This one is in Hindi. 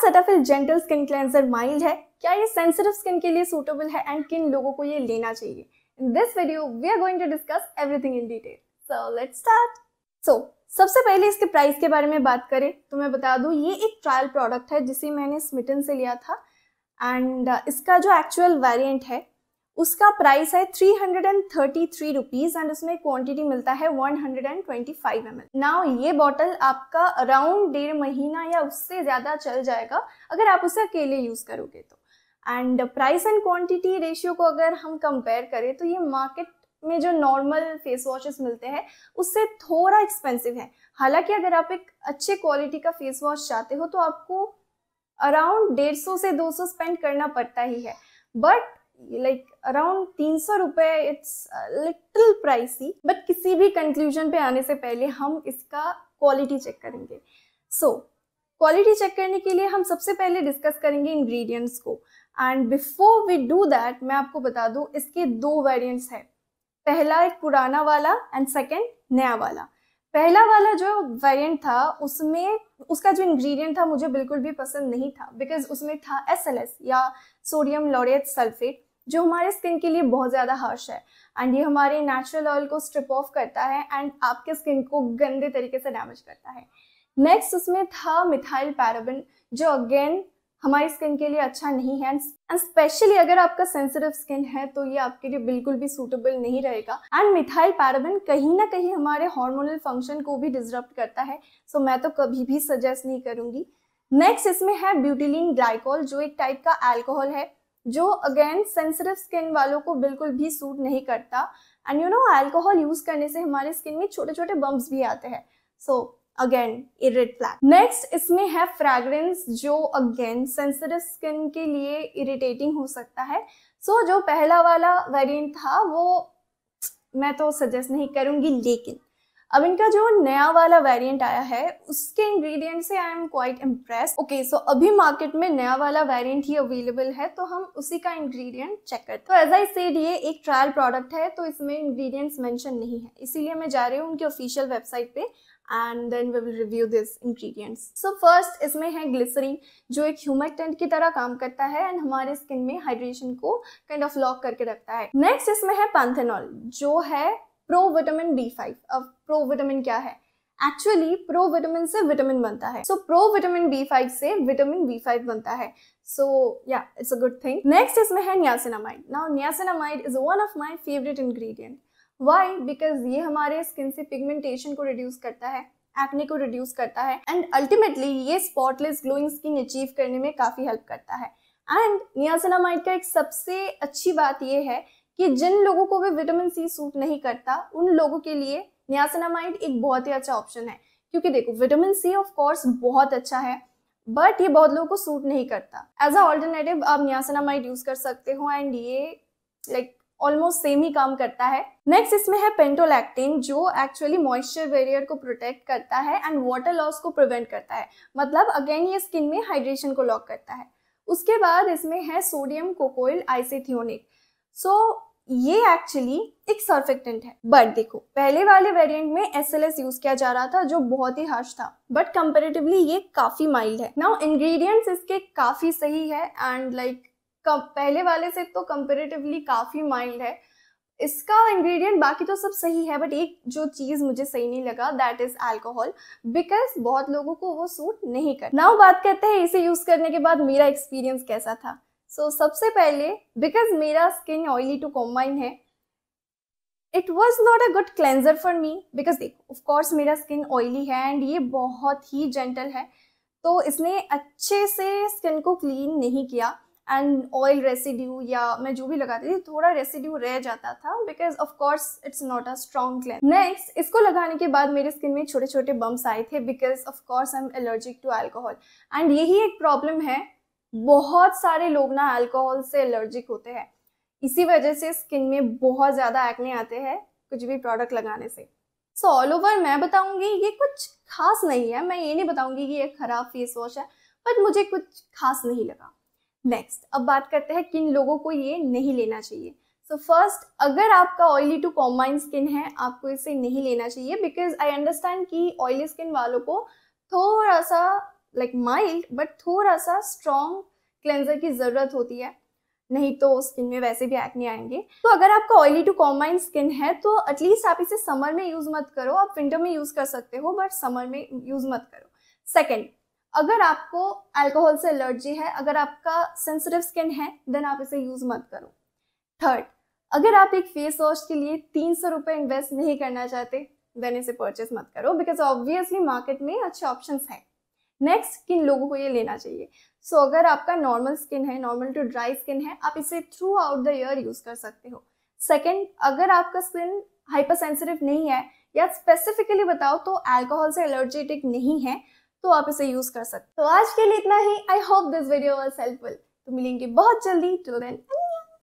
Cetaphil gentle skin cleanser mild है क्या ये सेंसिटिव स्किन के लिए सूटेबल है एंड किन लोगों को ये लेना चाहिए in this video we are going to discuss everything in detail so let's start so सबसे पहले इसके प्राइस के बारे में बात करें तो मैं बता दूं ये एक ट्रायल प्रोडक्ट है जिसे मैंने स्मिटन से लिया था एंड uh, इसका जो एक्चुअल वेरिएंट है उसका प्राइस है three hundred and thirty three rupees and उसमें क्वांटिटी मिलता है one hundred and twenty five M L now ये बॉटल आपका अराउंड डेढ़ महीना या उससे ज़्यादा चल जाएगा अगर आप उसे अकेले यूज़ करोगे तो and price and quantity ratio को अगर हम कंपेयर करें तो ये मार्केट में जो नॉर्मल फेस वॉशेस मिलते हैं उससे थोड़ा एक्सपेंसिव है हालांकि अगर आप एक अच्छे क्वालिटी का फेस वॉश चाहते हो तो आपको अराउंड डेढ़ सौ से दो सौ स्पेंड करना पड़ता ही है बट लाइक अराउंड तीन सौ रुपये इट्स लिटिल प्राइसी बट किसी भी कंक्लूजन पे आने से पहले हम इसका क्वालिटी चेक करेंगे सो क्वालिटी चेक करने के लिए हम सबसे पहले डिस्कस करेंगे इंग्रेडिएंट्स को and before we do that मैं आपको बता दूं इसके दो वेरिएंट्स हैं पहला एक पुराना वाला एंड सेकेंड नया वाला पहला वाला जो वेरिएंट था उसमें उसका जो इंग्रेडिएंट था मुझे बिल्कुल भी पसंद नहीं था बिकॉज उसमें था एस या सोडियम लॉरेट सल्फेट जो हमारे स्किन के लिए बहुत ज़्यादा हार्श है एंड ये हमारे नेचुरल ऑयल को स्ट्रिप ऑफ करता है एंड आपके स्किन को गंदे तरीके से डैमेज करता है नेक्स्ट उसमें था मिथाइल पैराबिन जो अगेन हमारी स्किन के लिए अच्छा नहीं है एंड स्पेशली अगर आपका सेंसिटिव स्किन है तो ये आपके लिए बिल्कुल भी सूटेबल नहीं रहेगा एंड मिथाइल पैराबिन कहीं ना कहीं हमारे हार्मोनल फंक्शन को भी डिजरप्ट करता है सो so मैं तो कभी भी सजेस्ट नहीं करूंगी नेक्स्ट इसमें है ब्यूटिलिन ग्लाइकोल जो एक टाइप का एल्कोहल है जो अगेन सेंसिटिव स्किन वालों को बिल्कुल भी सूट नहीं करता and you know alcohol use करने से हमारे स्किन में छोटे छोटे बम्प्स भी आते हैं so again irate red flag next इसमें है फ्रेगरेंस जो अगेन सेंसिटिव स्किन के लिए इरिटेटिंग हो सकता है सो so, जो पहला वाला वेरियंट था वो मैं तो सजेस्ट नहीं करूंगी लेकिन अब इनका जो नया वाला वेरिएंट आया है उसके इंग्रेडिएंट से I am quite impress okay so अभी मार्केट में नया वाला वेरिएंट ही अवेलेबल है तो हम उसी का इंग्रेडिएंट चेक करते हैं तो एज आई सेड ये एक ट्रायल प्रोडक्ट है तो इसमें इंग्रेडिएंट्स मेंशन नहीं है इसीलिए मैं जा रही हूँ उनकी ऑफिशियल वेबसाइट पे and then we will review this ingredients so first इसमें है ग्लिसरीन जो एक ह्यूमेक्टेंट की तरह काम करता है एंड हमारे स्किन में हाइड्रेशन को काइंड ऑफ लॉक करके रखता है नेक्स्ट इसमें है पैंथेनॉल जो है प्रो विटामिन बी फाइव अब प्रो विटामिन क्या है एक्चुअली प्रो विटामिन से विटामिन बनता है so pro vitamin B five से विटामिन बी फाइव बनता है so yeah it's a good thing next इसमें है niacinamide now niacinamide is one of my favourite ingredient why because ये हमारे स्किन से पिगमेंटेशन को रिड्यूस करता है एक्ने को रिड्यूस करता है एंड अल्टीमेटली ये स्पॉटलेस ग्लोइंग स्किन अचीव करने में काफ़ी हेल्प करता है एंड नियासिनामाइड का एक सबसे अच्छी बात यह है कि जिन लोगों को भी विटामिन सी सूट नहीं करता उन लोगों के लिए न्यासनामाइड एक बहुत ही अच्छा ऑप्शन है क्योंकि देखो विटामिन सी ऑफ कोर्स बहुत अच्छा है बट ये बहुत लोगों को सूट नहीं करता एज अ ऑल्टरनेटिव आप न्यासनामाइड यूज कर सकते हो एंड ये लाइक ऑलमोस्ट सेम ही काम करता है नेक्स्ट इसमें है पेंटोलैक्टिन जो एक्चुअली मॉइस्चर बैरियर को प्रोटेक्ट करता है एंड वाटर लॉस को प्रिवेंट करता है मतलब अगेन ये स्किन में हाइड्रेशन को लॉक करता है उसके बाद इसमें है सोडियम कोकोइल आइसिथियोनिक सो ये एक्चुअली एक सर्फेक्टेंट है बट देखो पहले वाले वेरिएंट में एस एल एस यूज किया जा रहा था जो बहुत ही हार्श था बट कंपेरेटिवली ये काफी माइल्ड है नाउ इंग्रेडिएंट्स इसके काफी सही है एंड लाइक like, पहले वाले से तो कंपेरेटिवली काफी माइल्ड है इसका इंग्रेडिएंट बाकी तो सब सही है बट एक जो चीज़ मुझे सही नहीं लगा दैट इज अल्कोहल बिकॉज बहुत लोगों को वो सूट नहीं कर नाउ बात करते हैं इसे यूज करने के बाद मेरा एक्सपीरियंस कैसा था सो so, सबसे पहले बिकॉज मेरा स्किन ऑयली टू कॉम्बाइन है it was not a good cleanser for me because देखो ऑफकोर्स मेरा स्किन ऑयली है एंड ये बहुत ही जेंटल है तो इसने अच्छे से स्किन को क्लीन नहीं किया एंड ऑयल रेसिड्यू या मैं जो भी लगाती थी थोड़ा रेसिड्यू रह जाता था because of course it's not a strong cleanse next इसको लगाने के बाद मेरे स्किन में छोटे छोटे बम्स आए थे because of course I am allergic to alcohol and यही एक प्रॉब्लम है बहुत सारे लोग ना अल्कोहल से एलर्जिक होते हैं इसी वजह से स्किन में बहुत ज़्यादा एक्ने आते हैं कुछ भी प्रोडक्ट लगाने से सो ऑल ओवर मैं बताऊंगी ये कुछ खास नहीं है मैं ये नहीं बताऊंगी कि ये खराब फेस वॉश है बट मुझे कुछ खास नहीं लगा नेक्स्ट अब बात करते हैं किन लोगों को ये नहीं लेना चाहिए सो so फर्स्ट अगर आपका ऑयली टू कॉम्बाइन स्किन है आपको इसे नहीं लेना चाहिए बिकॉज आई अंडरस्टैंड कि ऑयली स्किन वालों को थोड़ा सा लाइक माइल्ड बट थोड़ा सा स्ट्रॉन्ग क्लेंजर की ज़रूरत होती है नहीं तो स्किन में वैसे भी एक्ने आएंगे तो अगर आपका ऑयली टू कॉम्बाइन स्किन है तो एटलीस्ट आप इसे समर में यूज़ मत करो आप विंटर में यूज़ कर सकते हो बट समर में यूज़ मत करो सेकेंड अगर आपको अल्कोहल से एलर्जी है अगर आपका सेंसिटिव स्किन है देन आप इसे यूज़ मत करो थर्ड अगर आप एक फेस वॉश के लिए तीन सौ रुपये इन्वेस्ट नहीं करना चाहते देन इसे परचेस मत करो बिकॉज ऑब्वियसली मार्केट में अच्छे ऑप्शंस हैं नेक्स्ट किन लोगों को ये लेना चाहिए सो so, अगर आपका नॉर्मल स्किन है नॉर्मल टू ड्राई स्किन है आप इसे throughout the year use कर सकते हो सेकेंड अगर आपका स्किन हाइपर सेंसिटिव नहीं है या स्पेसिफिकली बताओ तो एल्कोहल से एलर्जेटिक नहीं है तो आप इसे यूज़ कर सकते हो तो आज के लिए इतना ही I hope this video was helpful तो मिलेंगे बहुत जल्दी टिल देन